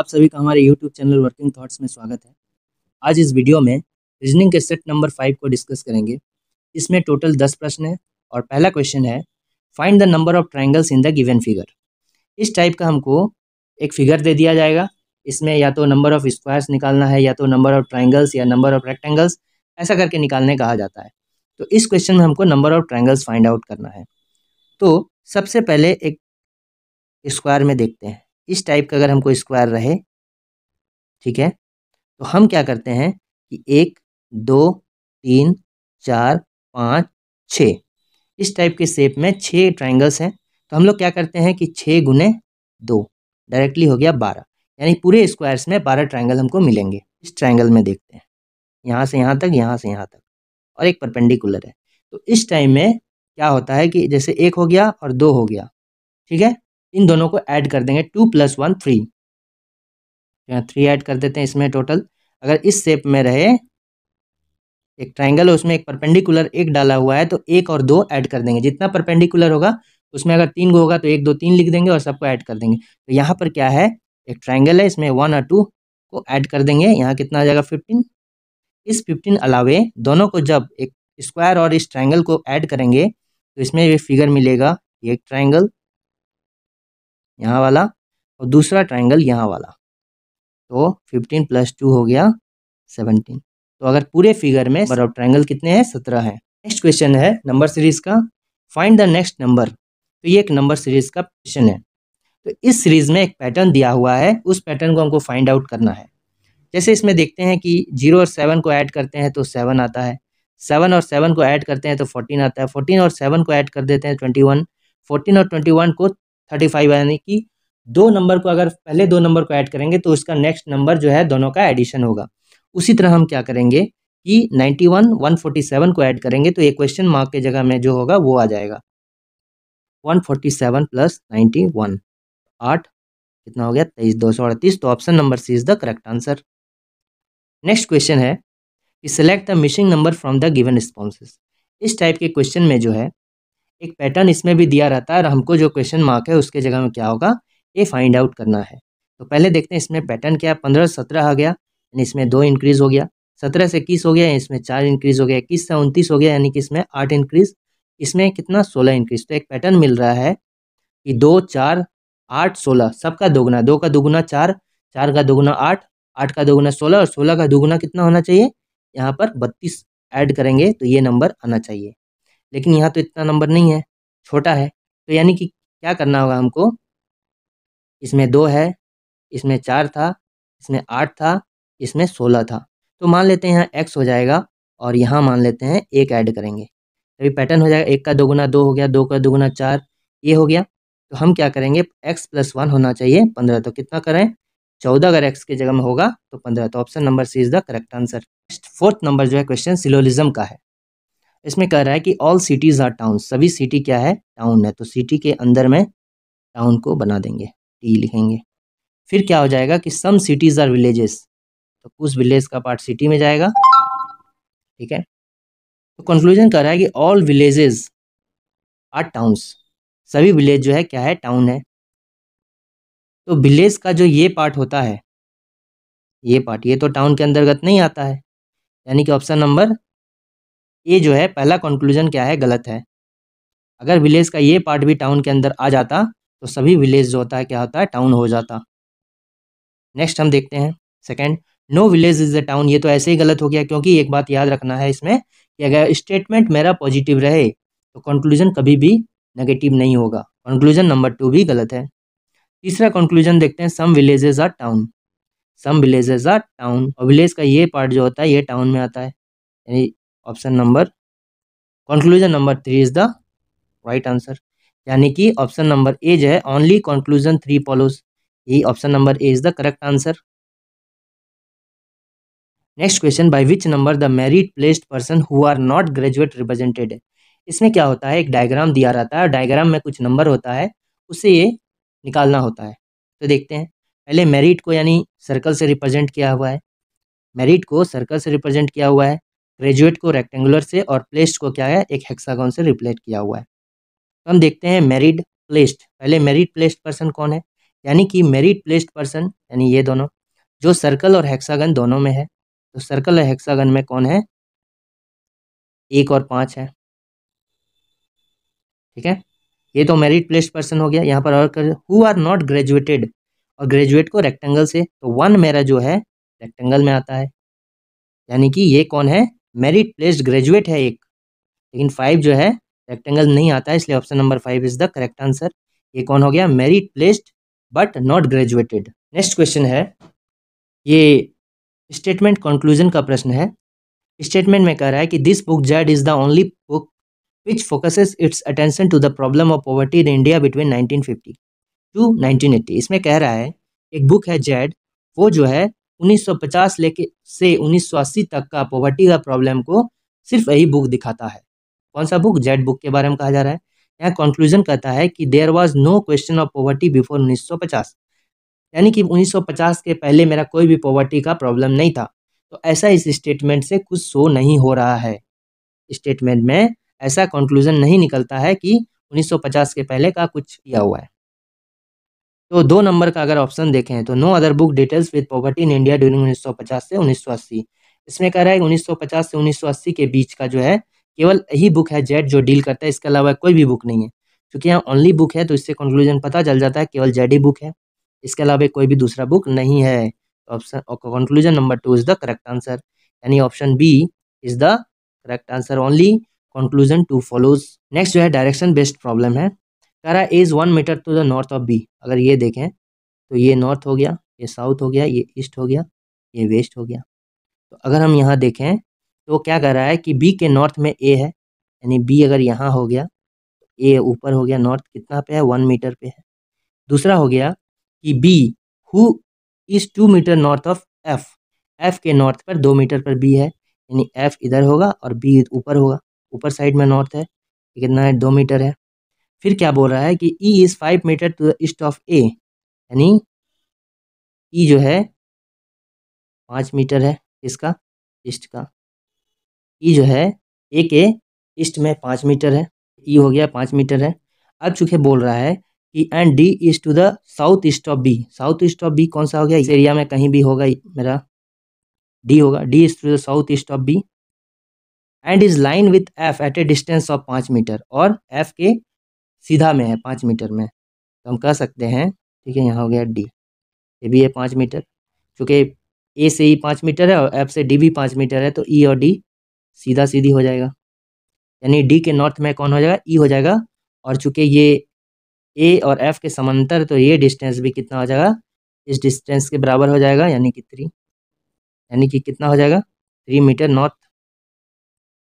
आप सभी का हमारे यूट्यूब चैनल वर्किंग थॉट्स में स्वागत है आज इस वीडियो में रीजनिंग के सेट नंबर फाइव को डिस्कस करेंगे इसमें टोटल दस प्रश्न है और पहला क्वेश्चन है find the number of triangles in the given figure इस टाइप का हमको एक फिगर दे दिया जाएगा इसमें या तो नंबर ऑफ स्क्वायर्स निकालना है या तो नंबर ऑफ ट्राइंगल्स या नंबर ऑफ रेक्टेंगल्स ऐसा करके निकालने कहा जाता है तो इस क्वेश्चन में हमको number of triangles find out करना है तो सबसे पहले एक स्क्वायर में देखते हैं इस टाइप का अगर हमको स्क्वायर रहे ठीक है तो हम क्या करते हैं कि एक दो तीन चार पाँच छः इस टाइप के शेप में छः ट्राइंगल्स हैं तो हम लोग क्या करते हैं कि छः गुने दो डायरेक्टली हो गया बारह यानी पूरे स्क्वायर्स में बारह ट्राइंगल हमको मिलेंगे इस ट्राइंगल में देखते हैं यहाँ से यहाँ तक यहाँ से यहाँ तक और एक परपेंडिकुलर है तो इस टाइम में क्या होता है कि जैसे एक हो गया और दो हो गया ठीक है इन दोनों को ऐड कर देंगे टू प्लस वन थ्री यहाँ थ्री ऐड कर देते हैं इसमें टोटल अगर इस शेप में रहे एक ट्राइंगल है उसमें एक परपेंडिकुलर एक डाला हुआ है तो एक और दो ऐड कर देंगे जितना परपेंडिकुलर होगा उसमें अगर तीन गो होगा तो एक दो तीन लिख देंगे और सबको ऐड कर देंगे तो यहाँ पर क्या है एक ट्राइंगल है इसमें वन और टू को ऐड कर देंगे यहाँ कितना आ जाएगा फिफ्टीन इस फिफ्टीन अलावे दोनों को जब एक स्क्वायर और इस ट्राइंगल को ऐड करेंगे तो इसमें भी फिगर मिलेगा एक ट्राइंगल यहाँ वाला और दूसरा ट्राइंगल यहाँ वाला तो फिफ्टीन प्लस टू हो गया सेवनटीन तो अगर पूरे फिगर में नंबर ट्राइंगल कितने हैं सत्रह हैं नेक्स्ट क्वेश्चन है नंबर सीरीज का फाइंड द नेक्स्ट नंबर तो ये एक नंबर सीरीज का क्वेश्चन है तो इस सीरीज में एक पैटर्न दिया हुआ है उस पैटर्न को हमको फाइंड आउट करना है जैसे इसमें देखते हैं कि जीरो और सेवन को ऐड करते हैं तो सेवन आता है सेवन और सेवन को ऐड करते हैं तो फोर्टीन आता है फोर्टीन और सेवन को ऐड कर देते हैं ट्वेंटी वन फोर्टीन और ट्वेंटी वन को थर्टी फाइव यानी कि दो नंबर को अगर पहले दो नंबर को ऐड करेंगे तो उसका नेक्स्ट नंबर जो है दोनों का एडिशन होगा उसी तरह हम क्या करेंगे कि फोर्टी सेवन को ऐड करेंगे तो ये क्वेश्चन मार्क के जगह में जो होगा वो आ जाएगा one forty seven plus ninety one आठ कितना हो गया तेईस दो सौ अड़तीस तो option number C is the correct answer next question है कि select the missing number from the given response इस टाइप के क्वेश्चन में जो है एक पैटर्न इसमें भी दिया रहता है और हमको जो क्वेश्चन मार्क है उसके जगह में क्या होगा ये फाइंड आउट करना है तो पहले देखते हैं इसमें पैटर्न क्या है पंद्रह सत्रह आ गया यानी इसमें दो इंक्रीज़ हो गया सत्रह से इक्कीस हो गया इसमें चार इंक्रीज़ हो गया इक्कीस से उनतीस हो गया यानी कि इसमें आठ इंक्रीज़ इसमें कितना सोलह इंक्रीज़ तो एक पैटर्न मिल रहा है कि दो चार आठ सोलह सबका दोगुना दो का दोगुना चार चार का दोगुना आठ आठ का दोगुना सोलह और सोलह का दोगुना कितना होना चाहिए यहाँ पर बत्तीस ऐड करेंगे तो ये नंबर आना चाहिए लेकिन यहाँ तो इतना नंबर नहीं है छोटा है तो यानी कि क्या करना होगा हमको इसमें दो है इसमें चार था इसमें आठ था इसमें सोलह था तो मान लेते हैं यहाँ एक्स हो जाएगा और यहाँ मान लेते हैं एक ऐड करेंगे अभी पैटर्न हो जाएगा एक का दोगुना दो हो गया दो का दोगुना चार ये हो गया तो हम क्या करेंगे एक्स प्लस वन होना चाहिए पंद्रह तो कितना करें चौदह अगर एक्स की जगह में होगा तो पंद्रह तो option number C is the correct answer fourth number जो है क्वेश्चन सिलोलिज्म का है इसमें कह रहा है कि ऑल सिटीज़ आर टाउन सभी सिटी क्या है टाउन है तो सिटी के अंदर में टाउन को बना देंगे टी लिखेंगे फिर क्या हो जाएगा कि सम सिटीज़ आर विलेजेस तो कुछ विलेज का पार्ट सिटी में जाएगा ठीक है तो कंक्लूजन कह रहा है कि ऑल विलेजेस आर टाउन्स सभी विलेज जो है क्या है टाउन है तो विलेज का जो ये पार्ट होता है ये पार्ट ये तो टाउन के अंतर्गत नहीं आता है यानी कि ऑप्शन नंबर ये जो है पहला कंक्लूजन क्या है गलत है अगर विलेज का ये पार्ट भी टाउन के अंदर आ जाता तो सभी विलेज जो होता है क्या होता है टाउन हो जाता नेक्स्ट हम देखते हैं second no village is a town ये तो ऐसे ही गलत हो गया क्योंकि एक बात याद रखना है इसमें कि अगर स्टेटमेंट मेरा पॉजिटिव रहे तो कंक्लूजन कभी भी नेगेटिव नहीं होगा कंक्लूजन नंबर टू भी गलत है तीसरा कंक्लूजन देखते हैं some villages are town some villages are town और विलेज का ये पार्ट जो होता है ये टाउन में आता है यानी option number conclusion number three is the right answer यानी कि ऑप्शन नंबर ए जो है ओनली कंक्लूजन थ्री फॉलोज यही option number A is the correct answer next question by which number the merit placed person who are not graduate represented है इसमें क्या होता है एक डायग्राम दिया रहता है डायग्राम में कुछ नंबर होता है उसे ये निकालना होता है तो देखते हैं पहले मेरिट को यानी सर्कल से रिप्रेजेंट किया हुआ है मेरिट को सर्कल से रिप्रेजेंट किया हुआ है ग्रेजुएट को रेक्टेंगुलर से और प्लेस्ड को क्या है एक हेक्सागोन से रिप्लेट किया हुआ है तो हम देखते हैं मेरिड प्लेस्ड पहले मेरिड प्लेस्ड पर्सन कौन है यानी कि मेरिड प्लेस्ड पर्सन यानी ये दोनों जो सर्कल और हेक्सागन दोनों में है तो सर्कल और हेक्सागन में कौन है एक और पाँच है ठीक है ये तो मेरिड प्लेस्ड पर्सन हो गया यहाँ पर और कर हु आर नॉट ग्रेजुएटेड और ग्रेजुएट को रेक्टेंगल से तो वन मेरा जो है रेक्टेंगल में आता है यानी कि ये कौन है मेरिट प्लेस्ड ग्रेजुएट है एक लेकिन फाइव जो है रेक्टेंगल नहीं आता इसलिए option number five is the correct answer ये कौन हो गया merit placed but not graduated next question है ये स्टेटमेंट कंक्लूजन का प्रश्न है स्टेटमेंट में कह रहा है कि this book Z is the only book which focuses its attention to the problem of poverty in India between 1950 to 1980 इसमें कह रहा है एक बुक है जेड वो जो है 1950 लेके से 1980 तक का पॉवर्टी का प्रॉब्लम को सिर्फ यही बुक दिखाता है कौन सा बुक जेड बुक के बारे में कहा जा रहा है यहाँ कंक्लूजन कहता है कि there was no question of poverty before 1950 यानी कि 1950 के पहले मेरा कोई भी पॉवर्टी का प्रॉब्लम नहीं था तो ऐसा इस स्टेटमेंट से कुछ शो नहीं हो रहा है स्टेटमेंट में ऐसा कंक्लूजन नहीं निकलता है कि 1950 के पहले का कुछ किया हुआ है तो दो नंबर का अगर ऑप्शन देखें तो no other book details with poverty in India during 1950 से 1980 इसमें कह रहा है 1950 से 1980 के बीच का जो है केवल यही बुक है जेड जो डील करता है इसके अलावा कोई भी बुक नहीं है क्योंकि यहाँ ओनली बुक है तो इससे कंक्लूजन पता चल जाता है केवल जेड ही बुक है इसके अलावा कोई भी दूसरा बुक नहीं है option conclusion number two is the correct answer यानी option B is the correct answer only conclusion two follows next जो है डायरेक्शन बेस्ड प्रॉब्लम है करा is one metre to the north of B अगर ये देखें तो ये नॉर्थ हो गया ये साउथ हो गया ये ईस्ट हो गया ये वेस्ट हो गया तो अगर हम यहाँ देखें तो क्या कह रहा है कि बी के नॉर्थ में ए है यानी बी अगर यहाँ हो गया तो ए ऊपर हो गया नॉर्थ कितना पे है वन मीटर पे है दूसरा हो गया कि B who is two metre north of F F के नॉर्थ पर दो मीटर पर बी है यानी एफ इधर होगा और बी ऊपर होगा ऊपर साइड में नॉर्थ है कितना है दो मीटर है फिर क्या बोल रहा है कि E is five metre to the east of A यानी ई e जो है पाँच मीटर है किसका ईस्ट का ई e जो है ए के ईस्ट में पाँच मीटर है ई e हो गया पाँच मीटर है अब चूंकि बोल रहा है कि and D is to the south east of B south east of B कौन सा हो गया इस एरिया में कहीं भी होगा मेरा डी होगा D is to the south east of B and is line with F at a distance of पाँच मीटर और एफ के सीधा में है पाँच मीटर में तो हम कह सकते हैं ठीक है यहाँ हो गया डी ये भी है पाँच मीटर चूँकि ए से ई e पाँच मीटर है और एफ से डी भी पाँच मीटर है तो ई e और डी सीधा सीधी हो जाएगा यानी डी के नॉर्थ में कौन हो जाएगा ई e हो जाएगा और चूँकि ये ए और एफ के समांतर तो ये डिस्टेंस भी कितना हो जाएगा इस डिस्टेंस के बराबर हो जाएगा यानी कि थ्री यानी कि कितना हो जाएगा three metre north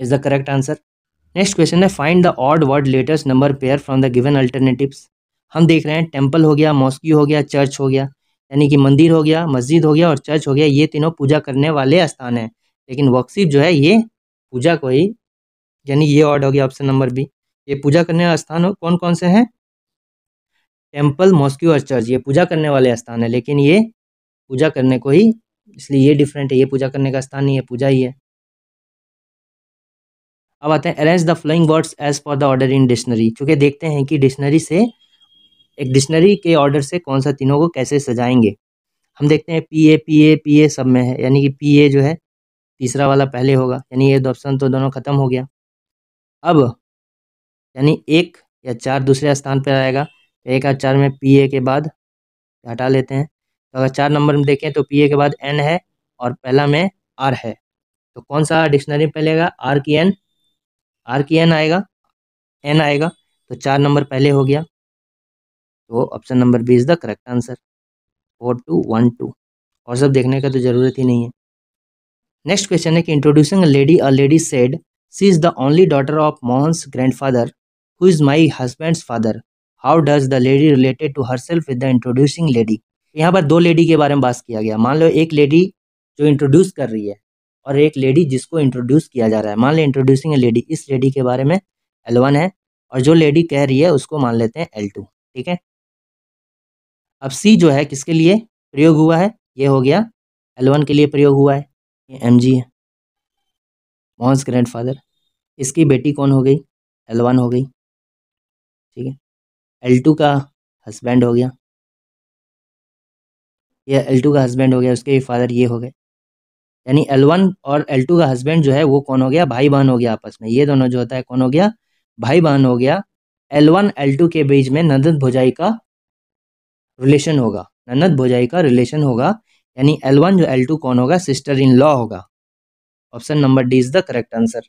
is the correct answer next question है find the odd word latest number pair from the given alternatives हम देख रहे हैं टेम्पल हो गया मॉस्क्यू हो गया चर्च हो गया यानी कि मंदिर हो गया मस्जिद हो गया और चर्च हो गया ये तीनों पूजा करने वाले स्थान हैं लेकिन वक्सिप जो है ये पूजा को ही यानी ये ऑर्ड हो गया ऑप्शन नंबर बी ये पूजा करने वाले स्थान कौन कौन से हैं टेम्पल मॉस्क्यू और चर्च ये पूजा करने वाले स्थान है लेकिन ये पूजा करने को ही इसलिए ये डिफरेंट है ये पूजा करने का स्थान नहीं है पूजा ही है अब आते हैं arrange the flowing words as per the order in dictionary चूँकि देखते हैं कि डिक्शनरी से एक डिक्शनरी के ऑर्डर से कौन सा तीनों को कैसे सजाएंगे हम देखते हैं P A P A P A सब में है यानी कि पी ए जो है तीसरा वाला पहले होगा यानी ये ऑप्शन तो दोनों ख़त्म हो गया अब यानी एक या चार दूसरे स्थान पर आएगा तो एक या चार में पी ए के बाद हटा लेते हैं तो अगर चार नंबर में देखें तो पी ए के बाद एन है और पहला में आर है तो कौन सा डिक्शनरी में पहलेगा आर की एन आर की एन आएगा एन आएगा तो चार नंबर पहले हो गया तो option number B is the correct answer four two one two और सब देखने का तो ज़रूरत ही नहीं है नेक्स्ट क्वेश्चन है कि introducing lady a lady said she is the only daughter of Mohan grandfather who is my husband's father how does the lady related to herself with the introducing lady यहाँ पर दो lady के बारे में बात किया गया मान लो एक लेडी जो इंट्रोड्यूस कर रही है और एक लेडी जिसको इंट्रोड्यूस किया जा रहा है मान लें इंट्रोड्यूसिंग ए लेडी इस लेडी के बारे में एल वन है और जो लेडी कह रही है उसको मान लेते हैं एल टू ठीक है अब सी जो है किसके लिए प्रयोग हुआ है ये हो गया एल वन के लिए प्रयोग हुआ है ये एम जी है मोहन्स ग्रैंड फादर इसकी बेटी कौन हो गई एल वन हो गई ठीक है एल टू का हस्बैंड हो गया या एल टू का हस्बैंड हो गया उसके फादर ये हो गए यानी एल वन और एल टू का हस्बैंड जो है वो कौन हो गया भाई बहन हो गया आपस में ये दोनों जो होता है कौन हो गया भाई बहन हो गया एल वन एल टू के बीच में नंदन भोजाई का रिलेशन होगा नंदन भोजाई का रिलेशन होगा यानी एल वन जो एल टू कौन होगा सिस्टर इन लॉ होगा option number D is the correct answer